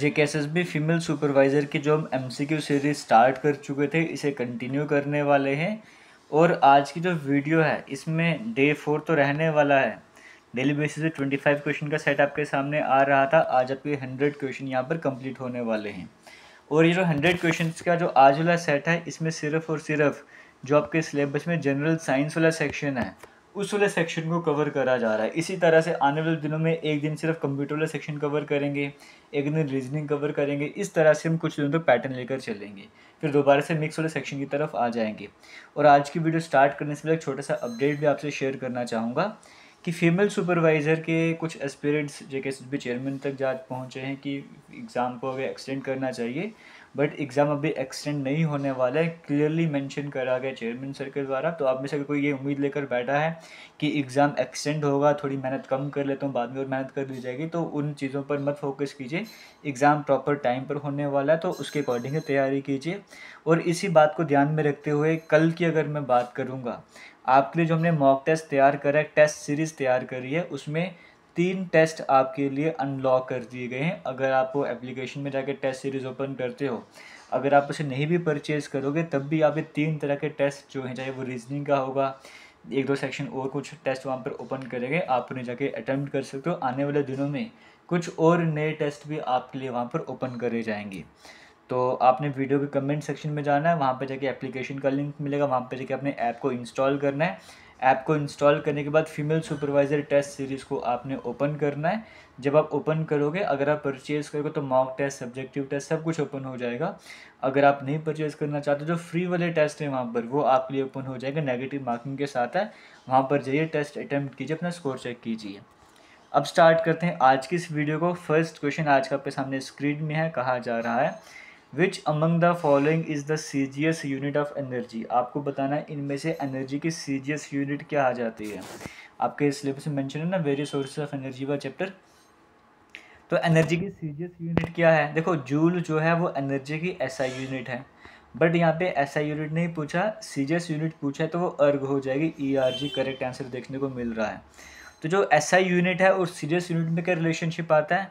जे K S S B female supervisor की जो हम M C Q series start कर चुके थे इसे कंटिन्यू करने वाले हैं और आज की जो वीडियो है इसमें डे फोर तो रहने वाला है डेली बेसिस पे ट्वेंटी फाइव क्वेश्चन का सेट आपके सामने आ रहा था आज आपके हंड्रेड क्वेश्चन यहाँ पर कंप्लीट होने वाले हैं और ये जो हंड्रेड क्वेश्चन का जो आज वाला सेट है इसमें सिर्फ और सिर्फ जो आपके सिलेबस में जनरल साइंस वाला सेक्शन है उस वाले सेक्शन को कवर करा जा रहा है इसी तरह से आने वाले दिनों में एक दिन सिर्फ कंप्यूटर वाला सेक्शन कवर करेंगे एक दिन रीजनिंग कवर करेंगे इस तरह से हम कुछ दिनों तक तो पैटर्न लेकर चलेंगे फिर दोबारा से मिक्स वाले सेक्शन की तरफ आ जाएंगे और आज की वीडियो स्टार्ट करने से पहले एक छोटा सा अपडेट भी आपसे शेयर करना चाहूँगा कि फीमेल सुपरवाइज़र के कुछ एस्पिरेंट्स जे के एस चेयरमैन तक जा पहुँचे हैं कि एग्ज़ाम को अगर एक्सटेंड करना चाहिए बट एग्ज़ाम अभी एक्सटेंड नहीं होने वाला है क्लियरली मेंशन करा गया चेयरमैन सर के द्वारा तो आप में से कोई ये उम्मीद लेकर बैठा है कि एग्ज़ाम एक्सटेंड होगा थोड़ी मेहनत कम कर लेता हूँ बाद में और मेहनत कर दी जाएगी तो उन चीज़ों पर मत फोकस कीजिए एग्ज़ाम प्रॉपर टाइम पर होने वाला है तो उसके अकॉर्डिंग तैयारी कीजिए और इसी बात को ध्यान में रखते हुए कल की अगर मैं बात करूँगा आपके लिए जो हमने मॉक टेस्ट तैयार करा है टेस्ट सीरीज़ तैयार करी है उसमें तीन टेस्ट आपके लिए अनलॉक कर दिए गए हैं अगर आप वो एप्लीकेशन में जाकर टेस्ट सीरीज़ ओपन करते हो अगर आप उसे नहीं भी परचेज़ करोगे तब भी आप ये तीन तरह के टेस्ट जो हैं चाहे वो रीजनिंग का होगा एक दो सेक्शन और कुछ टेस्ट वहाँ पर ओपन करेंगे आप उन्हें जाके अटैम्प्ट कर सकते हो आने वाले दिनों में कुछ और नए टेस्ट भी आपके लिए वहाँ पर ओपन करे जाएंगे तो आपने वीडियो के कमेंट सेक्शन में जाना है वहाँ पर जाके एप्लीकेशन का लिंक मिलेगा वहाँ पर जाके अपने ऐप को इंस्टॉल करना है ऐप को इंस्टॉल करने के बाद फीमेल सुपरवाइजर टेस्ट सीरीज़ को आपने ओपन करना है जब आप ओपन करोगे अगर आप परचेज़ करोगे तो मॉक टेस्ट सब्जेक्टिव टेस्ट सब कुछ ओपन हो जाएगा अगर आप नहीं परचेज़ करना चाहते जो फ्री वाले टेस्ट हैं वहाँ पर वो आपके लिए ओपन हो जाएगा नेगेटिव मार्किंग के साथ है वहाँ पर जाइए टेस्ट अटैम्प्ट कीजिए अपना स्कोर चेक कीजिए अब स्टार्ट करते हैं आज की इस वीडियो को फर्स्ट क्वेश्चन आज का आपके सामने स्क्रीन में है कहा जा रहा है which among the following is the CGS unit of energy आपको बताना है इनमें से एनर्जी की सीजियस यूनिट क्या आ जाती है आपके सिलेबस में मैंशन है ना वेरियस सोर्सेज ऑफ एनर्जी का चैप्टर तो एनर्जी की सीजियस यूनिट क्या है देखो जूल जो है वो एनर्जी की ऐसा यूनिट है बट यहाँ पे ऐसा यूनिट नहीं पूछा सीजियस यूनिट पूछा है तो वो अर्ग हो जाएगी E R G correct answer देखने को मिल रहा है तो जो ऐसा यूनिट है और सीजियस यूनिट में क्या रिलेशनशिप आता है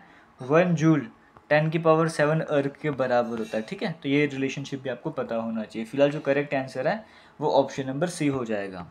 वन जूल टेन की पावर सेवन अर्क के बराबर होता है ठीक है तो ये रिलेशनशिप भी आपको पता होना चाहिए फिलहाल जो करेक्ट आंसर है वो ऑप्शन नंबर सी हो जाएगा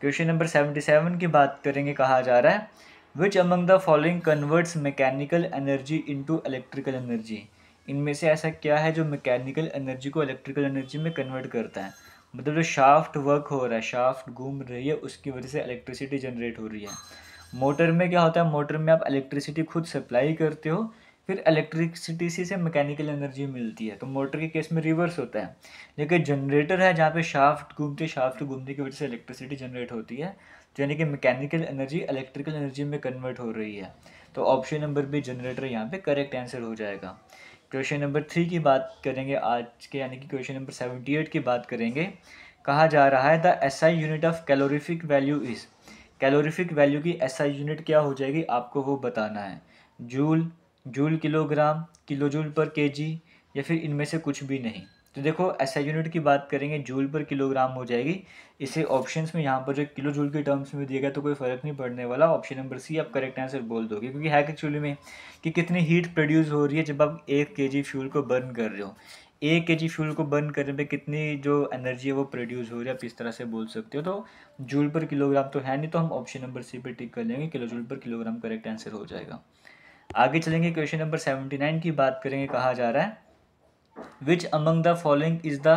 क्वेश्चन नंबर सेवेंटी सेवन की बात करेंगे कहा जा रहा है which among the following converts mechanical energy into electrical energy इनमें से ऐसा क्या है जो मैकेनिकल एनर्जी को इलेक्ट्रिकल एनर्जी में कन्वर्ट करता है मतलब जो शाफ्ट वर्क हो रहा है शाफ्ट घूम रही है उसकी वजह से इलेक्ट्रिसिटी जनरेट हो रही है मोटर में क्या होता है मोटर में आप इलेक्ट्रिसिटी खुद सप्लाई करते हो फिर इलेक्ट्रिसिटी से मैकेनिकल एनर्जी मिलती है तो मोटर के केस में रिवर्स होता है लेकिन जनरेटर है जहाँ पे शाफ्ट घूमते शाफ्ट घूमने की वजह से इलेक्ट्रिसिटी जनरेट होती है तो यानी कि मैकेनिकल एनर्जी इलेक्ट्रिकल एनर्जी में कन्वर्ट हो रही है तो ऑप्शन नंबर बी जनरेटर यहाँ पे करेक्ट आंसर हो जाएगा क्वेश्चन नंबर थ्री की बात करेंगे आज के यानी कि क्वेश्चन नंबर सेवेंटी एट की बात करेंगे कहा जा रहा है the S I unit of calorific value is calorific value की एस आई यूनिट क्या हो जाएगी आपको वो बताना है joule joule kilogram kilo joule per kg या फिर इनमें से कुछ भी नहीं तो देखो ऐसे यूनिट की बात करेंगे जूल पर किलोग्राम हो जाएगी इसे ऑप्शंस में यहाँ पर जो किलो जूल के टर्म्स में दिया गया तो कोई फ़र्क नहीं पड़ने वाला ऑप्शन नंबर सी आप करेक्ट आंसर बोल दोगे क्योंकि है एक्चुअली में कि कितनी हीट प्रोड्यूस हो रही है जब आप एक के फ्यूल को बर्न कर रहे हो एक के जी फ्यूल को बर्न करने पर कितनी जो एनर्जी है वो प्रोड्यूस हो रही है आप इस तरह से बोल सकते हो तो जूल पर किलोग्राम तो है नहीं तो हम ऑप्शन नंबर सी पर टिक कर लेंगे kilo joule per kilogram correct answer हो जाएगा आगे चलेंगे क्वेश्चन नंबर सेवेंटी नाइन की बात करेंगे कहा जा रहा है which among the following is the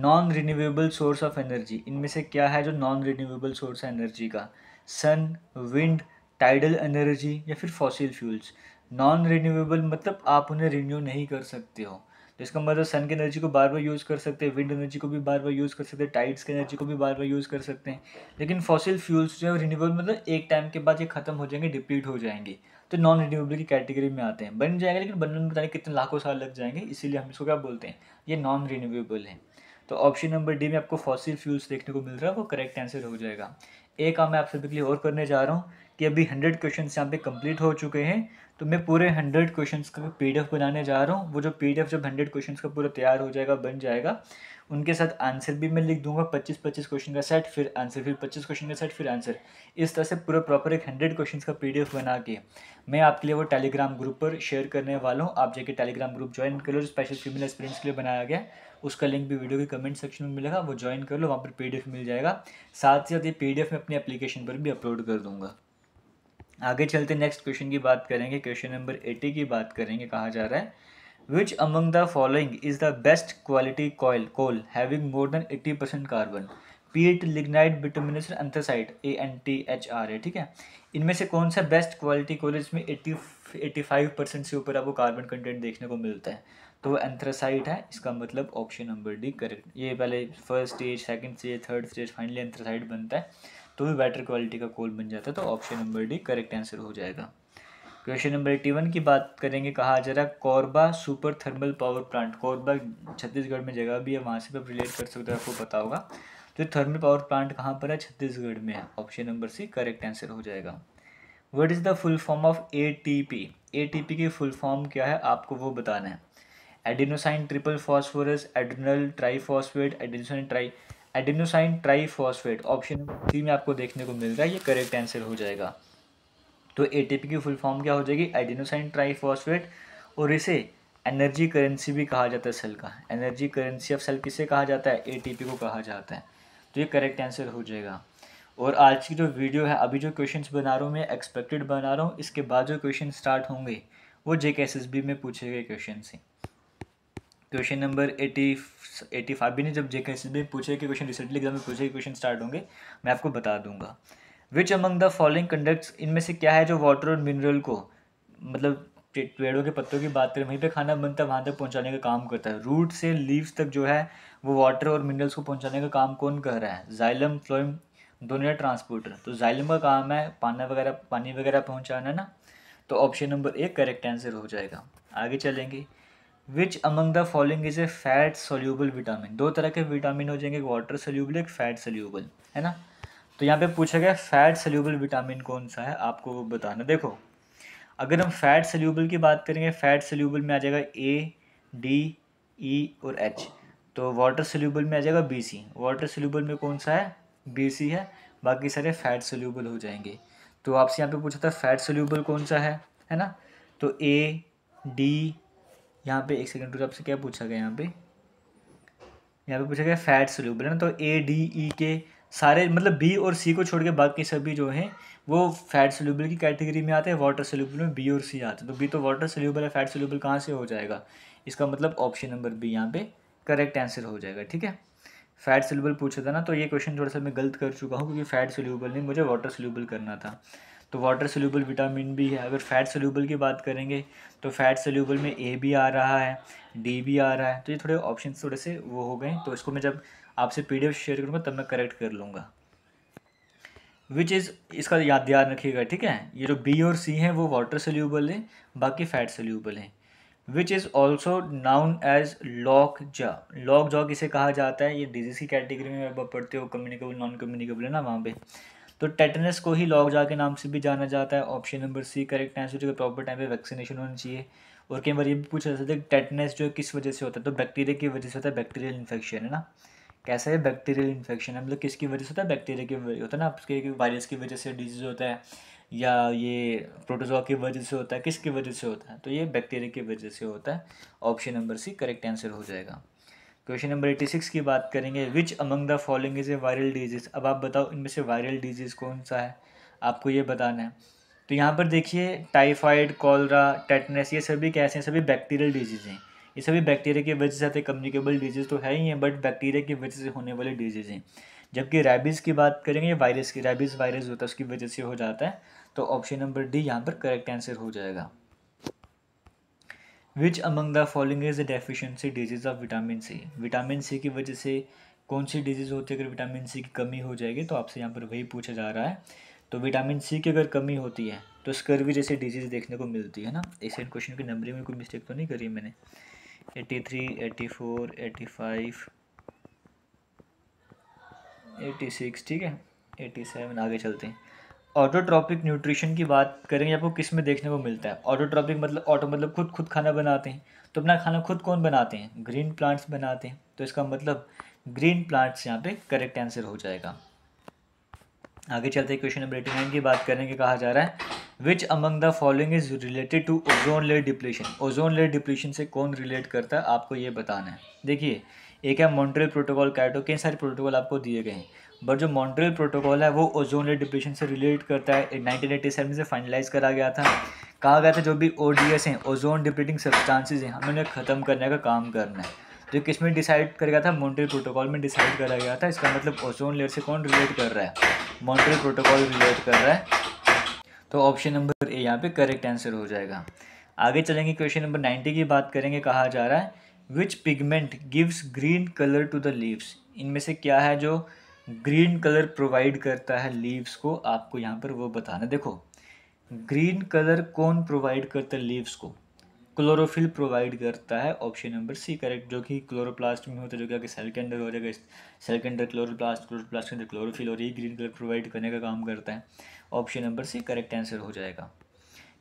non renewable source of energy इनमें से क्या है जो नॉन रिन्यूएबल सोर्स है एनर्जी का सन विंड टाइडल एनर्जी या फिर फॉसिल फ्यूल्स नॉन रिन्यूएबल मतलब आप उन्हें रिन्यू नहीं कर सकते हो तो इसका मतलब सन की एनर्जी को बार बार यूज़ कर सकते हैं विंड एनर्जी को भी बार बार यूज़ कर सकते हैं टाइड्स की एनर्जी को भी बार बार यूज़ कर सकते हैं लेकिन फॉसिल फ्यूल्स जो है रिन्यूएबल मतलब एक टाइम के बाद ये ख़त्म हो जाएंगे डिप्लीट हो जाएंगे तो नॉन रिन्यूएबल की कैटेगरी में आते हैं बन जाएगा लेकिन बनने में पता नहीं कितने लाखों साल लग जाएंगे इसीलिए हम इसको क्या बोलते हैं ये नॉन रिन्यूएबल है तो ऑप्शन नंबर डी में आपको फॉसिल फ्यूल्स देखने को मिल रहा है वो करेक्ट आंसर हो जाएगा एक काम मैं आप सभी के लिए और करने जा रहा हूँ कि अभी हंड्रेड क्वेश्चन यहाँ पे कंप्लीट हो चुके हैं तो मैं पूरे हंड्रेड क्वेश्चन का पी बनाने जा रहा हूँ वो जो पीडीएफ जब हंड्रेड क्वेश्चंस का पूरा तैयार हो जाएगा बन जाएगा उनके साथ आंसर भी मैं लिख दूंगा पच्चीस पच्चीस क्वेश्चन का सेट फिर आंसर फिर पच्चीस क्वेश्चन का सेट फिर आंसर इस तरह से पूरा प्रॉपर एक हंड्रेड क्वेश्चन का पी बना के मैं आपके लिए वो टेलीग्राम ग्रुप पर शेयर करने वाला हूँ आप जाके टेलीग्राम ग्रुप ज्वाइन कर लो स्पेशल फीमेल एक्सपीरियंस के लिए बनाया गया उसका लिंक भी वीडियो के कमेंट सेक्शन में मिलेगा वो ज्वाइन कर लो वहाँ पर पी मिल जाएगा साथ ही साथ ये पी मैं अपनी एप्लीकेशन पर भी अपलोड कर दूँगा आगे चलते नेक्स्ट क्वेश्चन की बात करेंगे क्वेश्चन नंबर एटी की बात करेंगे कहा जा रहा है which among the following is the best quality coal coal having more than eighty percent carbon peat lignite bituminous anthracite A N T H R A ठीक है इनमें से कौन सा बेस्ट क्वालिटी कोल जिसमें एट्टी एट्टी फाइव परसेंट से ऊपर आपको कार्बन कंटेंट देखने को मिलता है तो वो एंथ्रासाइट है इसका मतलब ऑप्शन नंबर डी करेक्ट ये पहले first stage second stage third stage finally anthracite बनता है तो भी बेटर क्वालिटी का कोल बन जाता है तो option number D correct answer हो जाएगा क्वेश्चन नंबर एट्टी वन की बात करेंगे कहा जा रहा है Korba super thermal power plant Korba Chhattisgarh में जगह भी है वहाँ से भी रिलेट कर सकते हो आपको पता होगा तो थर्मल पावर प्लांट कहाँ पर है छत्तीसगढ़ में है option number C correct answer हो जाएगा what is the full form of A T की फुल फॉर्म क्या है आपको वो बताना है adenosine triple phosphorus adenyl triphosphate adenosine tri adenosine triphosphate option C में आपको देखने को मिल रहा है ये करेक्ट आंसर हो जाएगा तो एटीपी की फुल फॉर्म क्या हो जाएगी एडिनोसाइन ट्राईफॉस्फेट और इसे एनर्जी करेंसी भी कहा जाता है सेल का एनर्जी करेंसी ऑफ सेल किसे कहा जाता है एटीपी को कहा जाता है तो ये करेक्ट आंसर हो जाएगा और आज की जो वीडियो है अभी जो क्वेश्चन बना रहा हूँ मैं एक्सपेक्टेड बना रहा हूँ इसके बाद जो क्वेश्चन स्टार्ट होंगे वो जे में पूछे गए क्वेश्चन हैं question number eighty eighty five भी नहीं जब एस में पूछे कि क्वेश्चन रिसेंटली एग्जाम में पूछे क्वेश्चन स्टार्ट होंगे मैं आपको बता दूंगा which among the following conducts इनमें से क्या है जो वाटर और मिनरल को मतलब पेड़ों के पत्तों की बात करें वहीं पे खाना बनता है वहाँ तक पहुँचाने का काम करता है रूट से लीव्स तक जो है वो वाटर और मिनरल्स को पहुँचाने का काम कौन कर रहा है जाइलम फ्लोइम दोनों ट्रांसपोर्टर तो जाइलम का काम है पाना वगैरह पानी वगैरह पहुँचाना ना तो ऑप्शन नंबर एक करेक्ट आंसर हो जाएगा आगे चलेंगे which among the following is a fat soluble vitamin दो तरह के विटामिन हो जाएंगे एक वाटर सोल्यूबल एक फैट सोल्यूबल है ना तो यहाँ पे पूछा गया फैट सोल्यूबल विटामिन कौन सा है आपको वो बताना देखो अगर हम फैट सोल्यूबल की बात करेंगे फैट सोल्यूबल में आ जाएगा ए डी ई और एच तो वाटर सोल्यूबल में आ जाएगा बी सी वाटर सोल्यूबल में कौन सा है बी सी है बाकी सारे फैट सोल्यूबल हो जाएंगे तो आपसे यहाँ पे पूछा था फैट सोल्यूबल कौन सा है है ना तो ए डी यहाँ पे एक सेकेंड रुक आपसे क्या पूछा गया यहाँ पे यहाँ पे पूछा गया फैट सोल्यूबल है ना तो ए डी ई के सारे मतलब बी और सी को छोड़ के बाकी सभी जो हैं वो फैट सोल्यूबल की कैटेगरी में आते हैं वाटर सोल्यूबल में बी और सी आते हैं तो बी तो वाटर सोल्यूबल है फैट सोल्यूबल कहाँ से हो जाएगा इसका मतलब ऑप्शन नंबर बी यहाँ पे करेक्ट आंसर हो जाएगा ठीक है फैट सोल्यूबल पूछा था ना तो ये क्वेश्चन थोड़ा सा मैं गलत कर चुका हूँ क्योंकि फैट सोल्यूबल नहीं मुझे वाटर सोल्यूबल करना था तो वाटर सोल्यूबल विटामिन भी है अगर फ़ैट सोल्यूबल की बात करेंगे तो फ़ैट सोल्यूबल में ए भी आ रहा है डी भी आ रहा है तो ये थोड़े ऑप्शन थोड़े से वो हो गए तो इसको मैं जब आपसे पी शेयर करूँगा तब मैं करेक्ट कर लूँगा विच इज़ इसका याद ध्यान रखिएगा ठीक है ये जो बी और सी हैं वो वाटर सोल्यूबल है बाकी फ़ैट सोल्यूबल हैं which is also known as lockjaw lockjaw किसे कहा जाता है ये डिजीज़ की कैटेगरी में अब पढ़ते हो कम्युनिकेबल नॉन कम्युनिकेबल है ना वहाँ पे तो टेटनस को ही लॉग जा के नाम से भी जाना जाता है option number C correct answer जो प्रॉपर टाइम पे वैक्सीनेशन होनी चाहिए और कई बार ये भी पूछा जाता है टेटनस जो किस वजह से होता है तो बैक्टीरिया की वजह से होता है बैक्टीरियल इन्फेक्शन है ना कैसा है बैक्टीरियल इन्फेक्शन है मतलब किसकी वजह से होता है बैक्टीरिया की वजह होता है ना आपके वायरस की वजह से डिजीज होता है या ये प्रोटोजोआ की वजह से होता है किसकी वजह से होता है तो ये बैक्टीरिया की वजह से होता है option number C correct answer हो जाएगा क्वेश्चन नंबर एटी सिक्स की बात करेंगे which among the following is a viral disease अब आप बताओ इनमें से वायरल डिजीज़ कौन सा है आपको ये बताना है तो यहाँ पर देखिए टाइफाइड कॉलरा टेटनेस ये सभी कैसे हैं सभी बैक्टीरियल डिजीज़ हैं ये सभी बैक्टीरिया की वजह से आते कम्युनिकेबल डिजीज़ तो है ही हैं बट बैक्टीरिया की वजह से होने वाले डिजीज़ हैं जबकि रैबीज़ की बात करेंगे ये वायरस की रैबीज़ वायरस होता है उसकी वजह से हो जाता है तो ऑप्शन नंबर डी यहाँ पर करेक्ट आंसर हो जाएगा which among the following is a deficiency disease of vitamin C vitamin C की वजह से कौन सी डिजीज़ होती है अगर विटामिन सी की कमी हो जाएगी तो आपसे यहाँ पर वही पूछा जा रहा है तो विटामिन सी की अगर कमी होती है तो स्कर्वी जैसी डिजीज़ देखने को मिलती है ना इस क्वेश्चन की नंबरिंग में कोई मिस्टेक तो नहीं करी मैंने eighty three eighty four eighty five eighty six ठीक है एटी सेवन आगे चलते हैं ऑटोट्रॉपिक न्यूट्रिशन की बात करेंगे आपको किस में देखने को मिलता है ऑटोट्रॉपिक मतलब ऑटो मतलब खुद खुद खाना बनाते हैं तो अपना खाना खुद कौन बनाते हैं ग्रीन प्लांट्स बनाते हैं तो इसका मतलब ग्रीन प्लांट्स यहाँ पे करेक्ट आंसर हो जाएगा आगे चलते क्वेश्चन नंबर एटी नाइन की बात करेंगे कहा जा रहा है which among the following is related to ozone layer depletion ozone layer depletion से कौन रिलेट करता है आपको ये बताना है देखिए एक है मॉन्ट्रियल प्रोटोकॉल कैटो कई सारे प्रोटोकॉल आपको दिए गए हैं बट जो मॉन्ट्रियल प्रोटोकॉल है वो ओजोन लेयर डिप्लेशन से रिलेट करता है नाइनटीन एटी सेवन से फाइनलाइज करा गया था कहा गया था जो भी ओ डी एस हैं ओजोन डिप्लेटिंग सब्सटांसिस हैं हमें उन्हें ख़त्म करने का काम करना है जो किस में डिसाइड कर गया था मॉन्ट्रियल प्रोटोकॉल में डिसाइड करा गया था इसका मतलब ओजोन लेयर से कौन रिलेट कर रहा है मॉन्ट्रियल प्रोटोकॉल रिलेट कर रहा है तो ऑप्शन नंबर ए यहाँ पे करेक्ट आंसर हो जाएगा आगे चलेंगे क्वेश्चन नंबर नाइन्टी की बात करेंगे कहा जा रहा है which pigment gives green colour to the leaves इनमें से क्या है जो ग्रीन कलर प्रोवाइड करता है लीव्स को आपको यहाँ पर वो बताना देखो ग्रीन कलर कौन प्रोवाइड करता है लीव्स को क्लोरोफिल प्रोवाइड करता है ऑप्शन नंबर सी करेक्ट जो कि क्लोरोप्लास्ट में होता है जो कि आपके सेल के अंदर हो जाएगा सेल के अंदर क्लोरोप्लास्ट क्लोरोप्लास्ट के अंदर क्लोरोफिल और यही ग्रीन कलर प्रोवाइड करने का काम करता है option number C correct answer हो जाएगा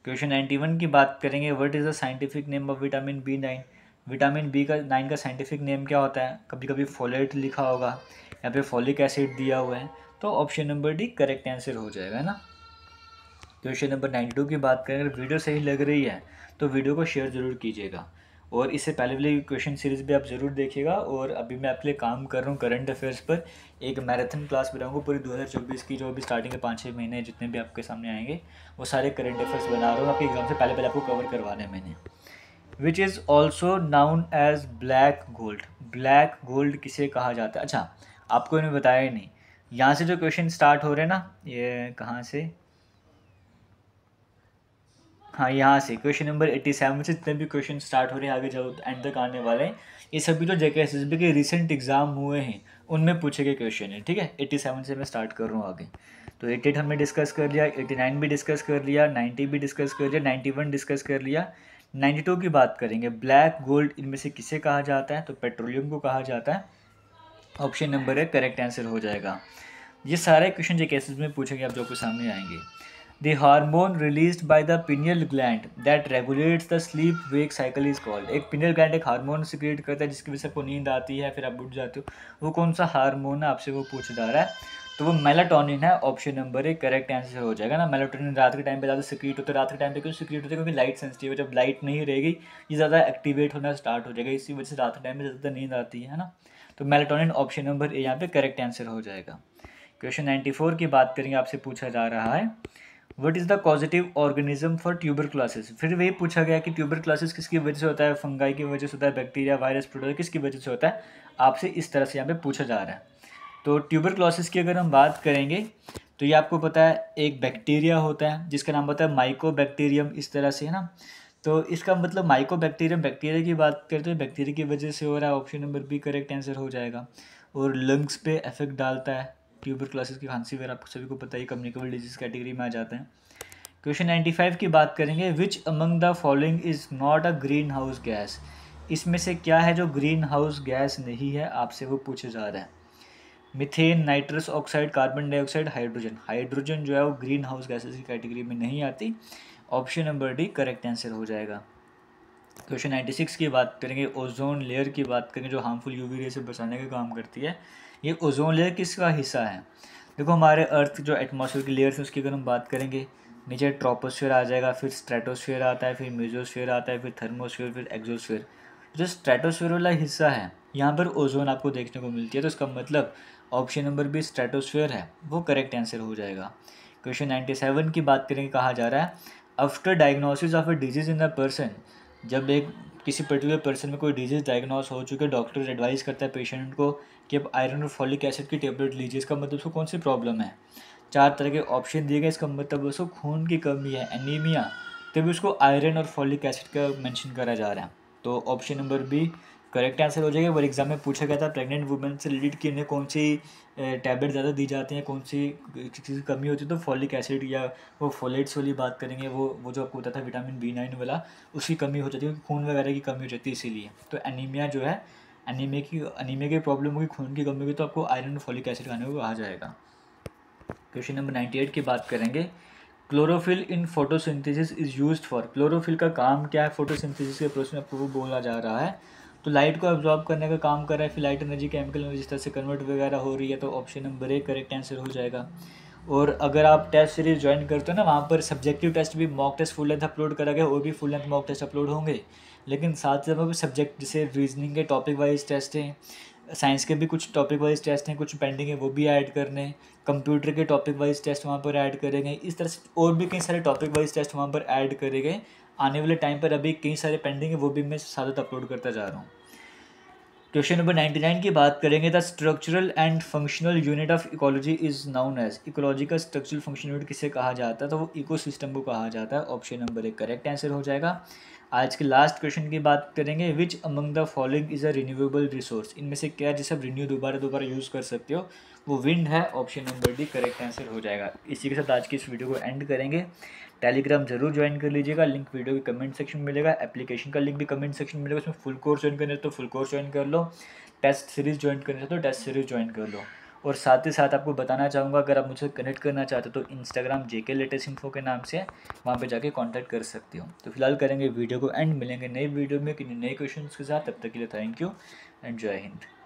क्वेश्चन नाइन्टी वन की बात करेंगे what is the scientific name of vitamin B nine vitamin B का नाइन का साइंटिफिक नेम क्या होता है कभी कभी फोलेट लिखा होगा या फिर फॉलिक एसिड दिया हुआ है तो option number D correct answer हो जाएगा ना क्वेश्चन नंबर नाइन्टी टू की बात करें अगर वीडियो सही लग रही है तो वीडियो को शेयर ज़रूर कीजिएगा और इससे पहले वाले क्वेश्चन सीरीज़ भी आप ज़रूर देखिएगा और अभी मैं आपके लिए काम कर रहा हूँ करंट अफेयर्स पर एक मैराथन क्लास बनाऊँगा पूरी 2024 की जो अभी स्टार्टिंग के पाँच छः महीने जितने भी आपके सामने आएंगे वो सारे करंट अफेयर्स बना रहा हूँ आपके एग्जाम से पहले पहले आपको कवर करवाने हैं मैंने which is also known as black gold black gold किसे कहा जाता है अच्छा आपको इन्हें बताया ही नहीं यहाँ से जो क्वेश्चन स्टार्ट हो रहे हैं ना ये कहाँ से हाँ यहाँ से क्वेश्चन नंबर एट्टी सेवन से जितने भी क्वेश्चन स्टार्ट हो रहे हैं आगे जब एंड तक आने वाले हैं ये सभी जो जेके एस के रिसेंट एग्जाम हुए हैं उनमें पूछे गए क्वेश्चन है ठीक है एट्टी सेवन से मैं स्टार्ट कर रहा हूँ आगे तो एट्टी एट हमने डिस्कस कर लिया एट्टी नाइन भी डिस्कस कर लिया नाइन्टी भी डिस्कस कर लिया नाइन्टी वन डिस्कस कर लिया नाइन्टी टू की बात करेंगे ब्लैक गोल्ड इनमें से किसे कहा जाता है तो पेट्रोलियम को कहा जाता है ऑप्शन नंबर है करेक्ट आंसर हो जाएगा ये सारे क्वेश्चन एस एस में पूछेंगे आप जो आपके सामने आएंगे The hormone released by the pineal gland that regulates the sleep wake cycle is called. एक pineal gland एक hormone सिक्रिएट करता है जिसकी वजह से आपको नींद आती है फिर आप उठ जाते हो वो कौन सा हारमोन है आपसे वो पूछ जा रहा है तो वो मेलाटोनिन है ऑप्शन नंबर एक करेक्ट आंसर हो जाएगा ना मेलाटोनिन रात के टाइम पे ज़्यादा सिक्रिएट होता है तो रात के टाइम पे क्यों सिक्रिएट होता है क्योंकि लाइट सेंसिटिव है जब लाइट नहीं रहेगी ये ज़्यादा एक्टिवेट होना स्टार्ट हो जाएगा इसी वजह से रात के टाइम पर ज़्यादा नींद आती है ना तो मेलाटोनिन ऑप्शन नंबर ए यहाँ पे करेक्ट आंसर हो जाएगा क्वेश्चन नाइन्टी की बात करेंगे आपसे पूछा जा रहा है what is the positive organism for tuberculosis फिर वही पूछा गया कि ट्यूबर क्लासेस किसकी वजह से होता है फंगाई की वजह से होता है बैक्टीरिया वायरस प्रोटोजोआ किसकी वजह से होता है आपसे इस तरह से यहाँ पे पूछा जा रहा है तो ट्यूबर क्लासेस की अगर हम बात करेंगे तो ये आपको पता है एक बैक्टीरिया होता है जिसका नाम होता है माइको इस तरह से है ना तो इसका मतलब माइको बैक्टीरिया की बात करते हैं बैक्टीरिया की वजह से हो रहा है option number B correct answer हो जाएगा और लंग्स पे इफेक्ट डालता है ट्यूबर क्लासेस की खांसी वगैरह आप सभी को पता ही कम्युनिकेबल डिजीज कैटेगरी में आ जाते हैं क्वेश्चन नाइन्टी फाइव की बात करेंगे which among the following is not a greenhouse gas इसमें से क्या है जो ग्रीन हाउस गैस नहीं है आपसे वो पूछे जा रहे हैं methane nitrous oxide carbon dioxide hydrogen hydrogen जो है वो ग्रीन हाउस गैसेज की कैटेगरी में नहीं आती option number D correct answer हो जाएगा क्वेश्चन 96 की बात करेंगे ओजोन लेयर की बात करेंगे जो हार्मफुल यूवी रे से बचाने का काम करती है ये ओजोन लेयर किसका हिस्सा है देखो हमारे अर्थ जो एटमॉस्फेयर की लेयर है उसकी अगर हम बात करेंगे नीचे ट्रोपोस्फेयर आ जाएगा फिर स्ट्रेटोस्फेयर आता है फिर मेजोस्फेयर आता है फिर थर्मोस्फेयर फिर एक्जोस्फेयर जो स्ट्रेटोस्फेयर वाला हिस्सा है यहाँ पर ओजोन आपको देखने को मिलती है तो इसका मतलब ऑप्शन नंबर बी स्ट्रेटोस्फेयर है वो करेक्ट आंसर हो जाएगा क्वेश्चन नाइन्टी की बात करेंगे कहा जा रहा है after diagnosis of a disease in a person जब एक किसी पर्टिकुलर पर्सन में कोई डिजीज़ डायग्नोस हो चुके डॉक्टर एडवाइस करता है पेशेंट को कि अब आयरन और फॉलिक एसिड की टेबलेट लीजिए इसका मतलब उसको कौन सी प्रॉब्लम है चार तरह के ऑप्शन दिए गए इसका मतलब उसको खून की कमी है एनीमिया तभी उसको आयरन और फॉलिक एसिड का मेंशन करा जा रहा है तो option number B correct answer हो जाएगा और एग्जाम में पूछा गया था प्रेग्नेंट वुमेन से रिलेटेड कि उन्हें कौन सी टैबलेट ज़्यादा दी जाती है कौन सी किसी कमी होती है तो फॉलिक एसिड या वो फोलेट्स वाली बात करेंगे वो वो जो आपको होता था विटामिन बी नाइन वाला उसकी कमी हो जाती है खून वगैरह की कमी हो जाती है इसीलिए तो एनीमिया जो है एनीमिया की एनीमिया की प्रॉब्लम होगी खून की कमी होगी तो आपको आयरन फॉलिक एसिड खाने को कहा जाएगा क्वेश्चन नंबर नाइन्टी एट की बात करेंगे chlorophyll in photosynthesis is used for chlorophyll का काम क्या है फोटोसिंथेसिस के प्रोसेस में आपको वो बोला जा रहा है तो लाइट को एब्जॉर्ब करने का काम कर रहा है फिर लाइट एनर्जी केमिकल एनर्जी जिस तरह से कन्वर्ट वगैरह हो रही है तो option number A correct answer हो जाएगा और अगर आप टेस्ट सीरीज ज्वाइन करते हो ना वहाँ पर सब्जेक्टिव टेस्ट भी mock test full length upload करा गया और भी full length mock test upload होंगे लेकिन साथ ही साथ सब्जेक्ट जैसे रीजनिंग के टॉपिक वाइज टेस्ट हैं साइंस के भी कुछ टॉपिक वाइज टेस्ट हैं कुछ पेंडिंग है वो भी ऐड करने हैं कंप्यूटर के टॉपिक वाइज टेस्ट वहाँ पर ऐड करेंगे इस तरह से और भी कई सारे टॉपिक वाइज टेस्ट वहाँ पर ऐड करेंगे आने वाले टाइम पर अभी कई सारे पेंडिंग है वो भी मैं साथ साथ अपलोड करता जा रहा हूँ क्वेश्चन नंबर नाइन्टी नाइन की बात करेंगे the structural and functional unit of ecology is known as ecology का स्ट्रक्चरल फंक्शनल यूनिट किसे कहा जाता है तो वो इकोसिस्टम को कहा जाता है ऑप्शन नंबर एक करेक्ट आंसर हो जाएगा आज के लास्ट क्वेश्चन की बात करेंगे which among the following is a renewable resource इनमें से क्या जिसे आप रिन्यू दोबारा दोबारा यूज़ कर सकते हो वो विंड है option number D correct answer हो जाएगा इसी के साथ आज की इस वीडियो को एंड करेंगे टेलीग्राम जरूर ज्वाइन कर लीजिएगा लिंक वीडियो के कमेंट सेक्शन में मिलेगा एप्लीकेशन का लिंक भी कमेंट सेक्शन में मिलेगा उसमें फुल कोर्स ज्वाइन करना है तो फुल कोर्स ज्वाइन कर लो टेस्ट सीरीज़ ज्वाइन करने है तो टेस्ट सीरीज़ ज्वाइन कर लो और साथ ही साथ आपको बताना चाहूँगा अगर आप मुझसे कनेक्ट करना चाहते हो तो इंस्टाग्राम जे के लेटेस्ट इन्फो के नाम से वहाँ पर जाके कॉन्टैक्ट कर सकते हो तो फिलहाल करेंगे वीडियो को एंड मिलेंगे नई वीडियो में कि नए क्वेश्चन के साथ तब तक के लिए थैंक यू एंड जय हिंद